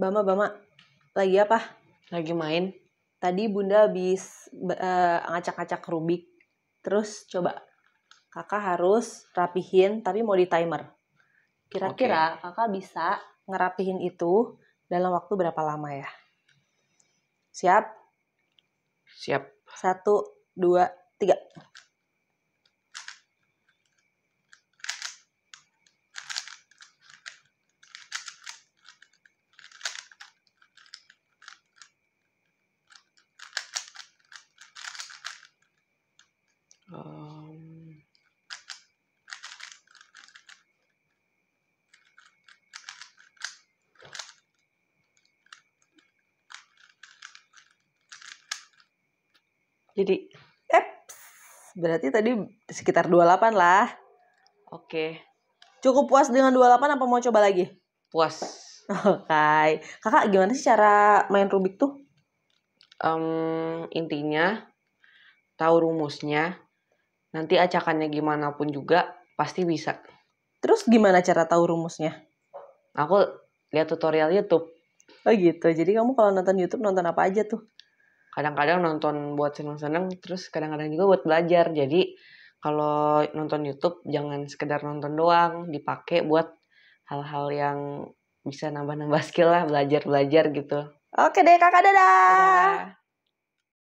Bama, Bama, lagi apa? Lagi main. Tadi Bunda habis uh, ngacak-ngacak Rubik. Terus coba, kakak harus rapihin tapi mau di timer. Kira-kira okay. kakak bisa ngerapihin itu dalam waktu berapa lama ya? Siap? Siap. Satu, dua, tiga. jadi eps berarti tadi sekitar 28 lah oke cukup puas dengan 28 apa mau coba lagi puas oke okay. kakak gimana sih cara main rubik tuh um, intinya tahu rumusnya Nanti acakannya gimana pun juga pasti bisa. Terus gimana cara tahu rumusnya? Aku lihat tutorial YouTube. Oh gitu. Jadi kamu kalau nonton YouTube nonton apa aja tuh? Kadang-kadang nonton buat seneng-seneng, terus kadang-kadang juga buat belajar. Jadi kalau nonton YouTube jangan sekedar nonton doang, dipakai buat hal-hal yang bisa nambah-nambah skill lah, belajar-belajar gitu. Oke deh kakak dadah. dadah.